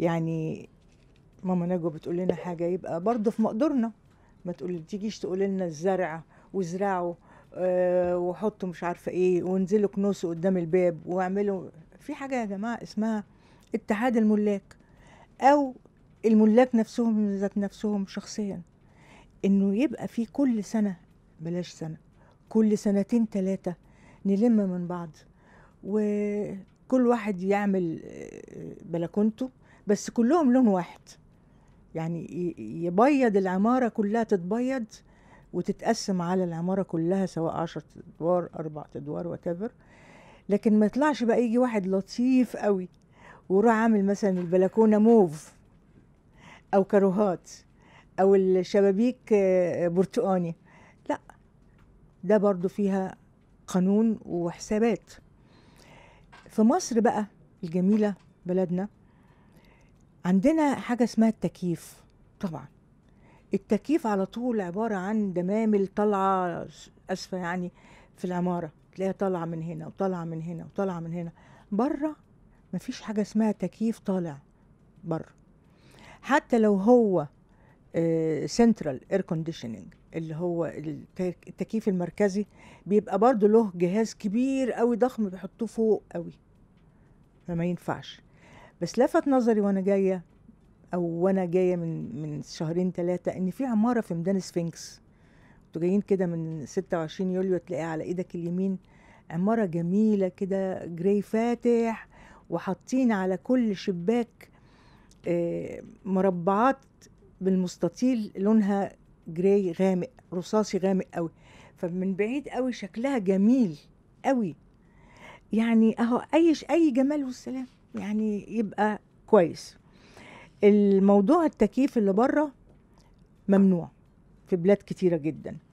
يعني ماما نجوى بتقول لنا حاجه يبقى برضه في مقدورنا ما تقول تيجيش تقول لنا الزرع وازرعوا أه وحطوا مش عارفه ايه وانزلوا كنوسوا قدام الباب واعملوا في حاجه يا جماعه اسمها اتحاد الملاك او الملاك نفسهم ذات نفسهم شخصيا انه يبقى في كل سنه بلاش سنه كل سنتين ثلاثه نلم من بعض وكل واحد يعمل آه، بلكونته بس كلهم لون واحد يعني يبيض العمارة كلها تتبيض وتتقسم على العمارة كلها سواء عشر أدوار أربع أدوار وتبر لكن ما يطلعش بقى يجي واحد لطيف قوي وراح عامل مثلا البلكونة موف أو كاروهات أو الشبابيك آه، برتقاني لا ده برضو فيها قانون وحسابات في مصر بقى الجميلة بلدنا عندنا حاجة اسمها التكييف طبعا التكييف على طول عبارة عن دمامل طالعة أسفة يعني في العمارة تلاقيها طالعة من هنا وطالعة من هنا وطالعة من هنا بره مفيش حاجة اسمها تكييف طالع بره حتى لو هو سنترال اير كونديشننج اللي هو التكييف المركزي بيبقى برضه له جهاز كبير قوي ضخم بيحطوه فوق قوي فما ينفعش بس لفت نظري وانا جايه او وانا جايه من من شهرين ثلاثه ان في عماره في ميدان سفنكس انتوا جايين كده من 26 يوليو تلاقيها على ايدك اليمين عماره جميله كده جراي فاتح وحاطين على كل شباك آه، مربعات بالمستطيل لونها جراي غامق رصاصي غامق قوي فمن بعيد قوي شكلها جميل قوي يعني اهو اي اي جمال والسلام يعني يبقى كويس الموضوع التكييف اللي بره ممنوع في بلاد كتيره جدا